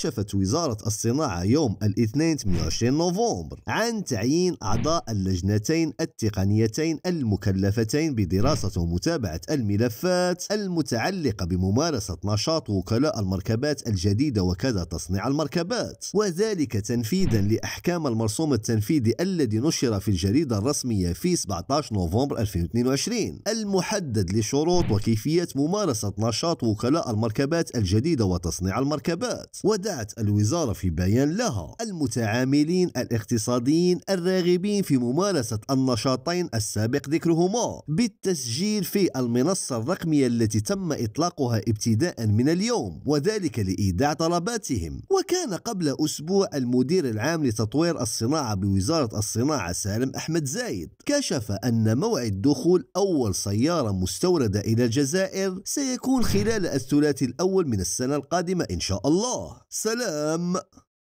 كشفت وزارة الصناعة يوم الاثنين 28 نوفمبر عن تعيين أعضاء اللجنتين التقنيتين المكلفتين بدراسة ومتابعة الملفات المتعلقة بممارسة نشاط وكلاء المركبات الجديدة وكذا تصنيع المركبات وذلك تنفيذا لأحكام المرسوم التنفيذي الذي نشر في الجريدة الرسمية في 17 نوفمبر 2022 المحدد لشروط وكيفية ممارسة نشاط وكلاء المركبات الجديدة وتصنيع المركبات ودعا ودعت الوزارة في بيان لها المتعاملين الاقتصاديين الراغبين في ممارسة النشاطين السابق ذكرهما بالتسجيل في المنصة الرقمية التي تم إطلاقها ابتداء من اليوم وذلك لإيداع طلباتهم وكان قبل أسبوع المدير العام لتطوير الصناعة بوزارة الصناعة سالم أحمد زايد كشف أن موعد دخول أول سيارة مستوردة إلى الجزائر سيكون خلال الثلاثي الأول من السنة القادمة إن شاء الله سلام